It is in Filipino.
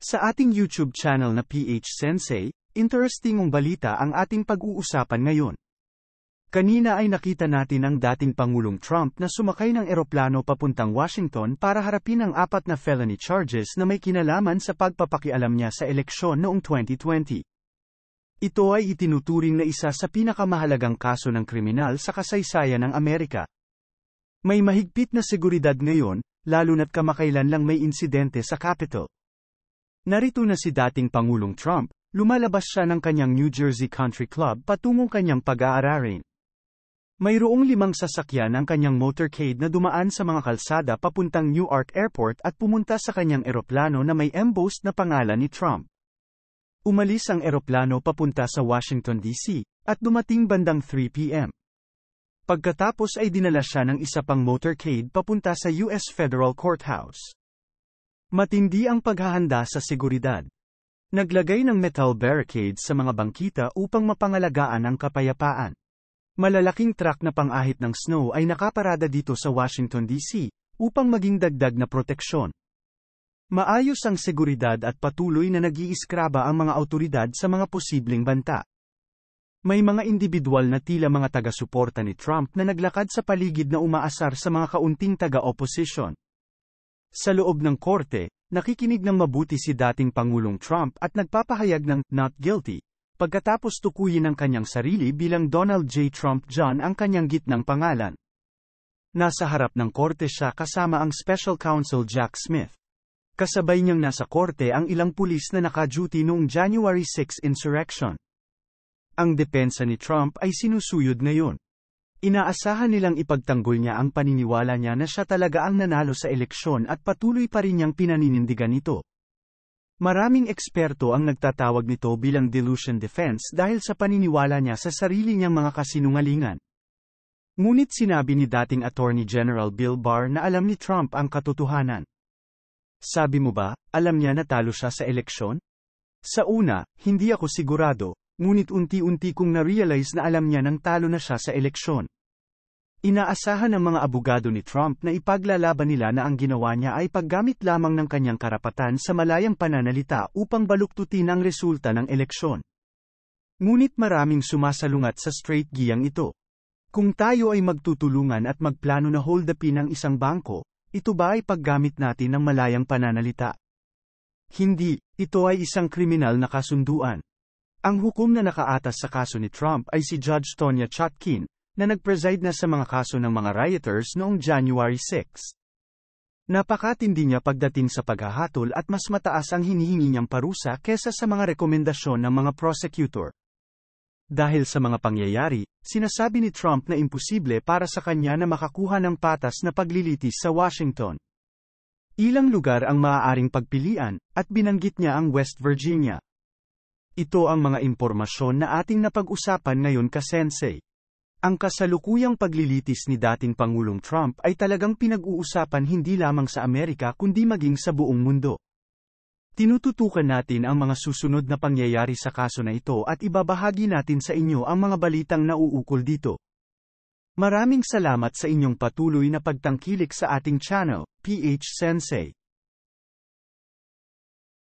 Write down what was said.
Sa ating YouTube channel na PH Sensei, interestingong balita ang ating pag-uusapan ngayon. Kanina ay nakita natin ang dating Pangulong Trump na sumakay ng eroplano papuntang Washington para harapin ang apat na felony charges na may kinalaman sa pagpapakialam niya sa eleksyon noong 2020. Ito ay itinuturing na isa sa pinakamahalagang kaso ng kriminal sa kasaysayan ng Amerika. May mahigpit na seguridad ngayon, lalo na't kamakailan lang may insidente sa Capitol. Narito na si dating Pangulong Trump, lumalabas siya ng kanyang New Jersey Country Club patungong kanyang pag-aaralin. Mayroong limang sasakyan ang kanyang motorcade na dumaan sa mga kalsada papuntang Newark Airport at pumunta sa kanyang eroplano na may embossed na pangalan ni Trump. Umalis ang eroplano papunta sa Washington DC, at dumating bandang 3 p.m. Pagkatapos ay dinala siya ng isa pang motorcade papunta sa U.S. Federal Courthouse. Matindi ang paghahanda sa seguridad. Naglagay ng metal barricades sa mga bangkita upang mapangalagaan ang kapayapaan. Malalaking truck na pangahit ng snow ay nakaparada dito sa Washington DC upang maging dagdag na proteksyon. Maayos ang seguridad at patuloy na nag ang mga autoridad sa mga posibleng banta. May mga individual na tila mga taga-suporta ni Trump na naglakad sa paligid na umaasar sa mga kaunting taga-opposition. Sa loob ng korte, nakikinig ng mabuti si dating Pangulong Trump at nagpapahayag ng not guilty. Pagkatapos tukuyin ng kanyang sarili bilang Donald J. Trump John ang kanyang gitnang pangalan. Nasa harap ng korte siya kasama ang Special Counsel Jack Smith. Kasabay niyang nasa korte ang ilang pulis na naka-duty noong January 6 insurrection. Ang depensa ni Trump ay sinusuyod ngayon. Inaasahan nilang ipagtanggol niya ang paniniwala niya na siya talaga ang nanalo sa eleksyon at patuloy pa rin niyang pinaninindigan ito. Maraming eksperto ang nagtatawag nito bilang delusion defense dahil sa paniniwala niya sa sarili niyang mga kasinungalingan. Ngunit sinabi ni dating Attorney General Bill Barr na alam ni Trump ang katotohanan. Sabi mo ba, alam niya na talo siya sa eleksyon? Sa una, hindi ako sigurado, ngunit unti-unti kong na-realize na alam niya nang talo na siya sa eleksyon. Inaasahan ng mga abogado ni Trump na ipaglalaban nila na ang ginawa niya ay paggamit lamang ng kanyang karapatan sa malayang pananalita upang baluktutin ang resulta ng eleksyon. Ngunit maraming sumasalungat sa straight giyang ito. Kung tayo ay magtutulungan at magplano na hold upin ng isang bangko, ito ba ay paggamit natin ng malayang pananalita? Hindi, ito ay isang kriminal na kasunduan. Ang hukom na nakaatas sa kaso ni Trump ay si Judge Tonya Chutkin, na nagpreside na sa mga kaso ng mga rioters noong January 6. Napakatindi niya pagdating sa paghahatol at mas mataas ang hinihingi niyang parusa kesa sa mga rekomendasyon ng mga prosecutor. Dahil sa mga pangyayari, sinasabi ni Trump na imposible para sa kanya na makakuha ng patas na paglilitis sa Washington. Ilang lugar ang maaaring pagpilian, at binanggit niya ang West Virginia. Ito ang mga impormasyon na ating napag-usapan ngayon ka Sensei. Ang kasalukuyang paglilitis ni dating Pangulong Trump ay talagang pinag-uusapan hindi lamang sa Amerika kundi maging sa buong mundo. Tinututukan natin ang mga susunod na pangyayari sa kaso na ito at ibabahagi natin sa inyo ang mga balitang nauukol dito. Maraming salamat sa inyong patuloy na pagtangkilik sa ating channel, PH Sensei.